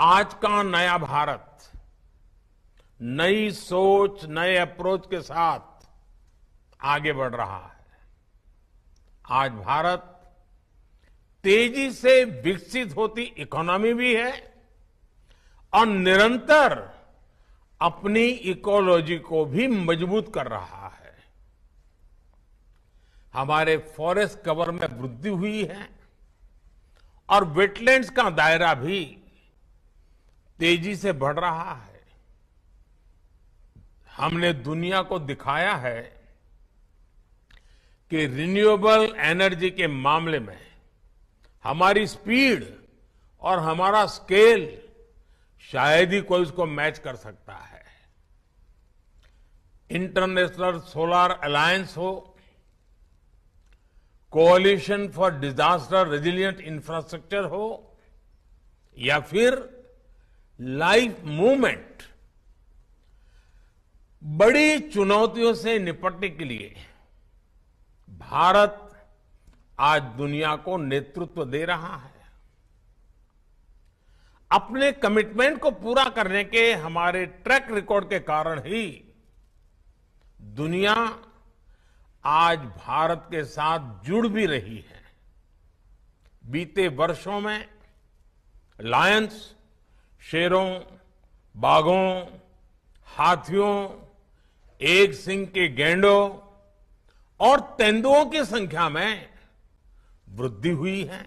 आज का नया भारत नई सोच नए अप्रोच के साथ आगे बढ़ रहा है आज भारत तेजी से विकसित होती इकोनॉमी भी है और निरंतर अपनी इकोलॉजी को भी मजबूत कर रहा है हमारे फॉरेस्ट कवर में वृद्धि हुई है और वेटलैंड्स का दायरा भी तेजी से बढ़ रहा है हमने दुनिया को दिखाया है कि रिन्यूएबल एनर्जी के मामले में हमारी स्पीड और हमारा स्केल शायद ही कोई उसको मैच कर सकता है इंटरनेशनल सोलर अलायंस हो coalition for disaster resilient infrastructure हो या फिर लाइफ मूवमेंट बड़ी चुनौतियों से निपटने के लिए भारत आज दुनिया को नेतृत्व दे रहा है अपने कमिटमेंट को पूरा करने के हमारे ट्रैक रिकॉर्ड के कारण ही दुनिया आज भारत के साथ जुड़ भी रही है बीते वर्षों में लायंस शेरों बाघों हाथियों एक सिंह के गेंडों और तेंदुओं की संख्या में वृद्धि हुई है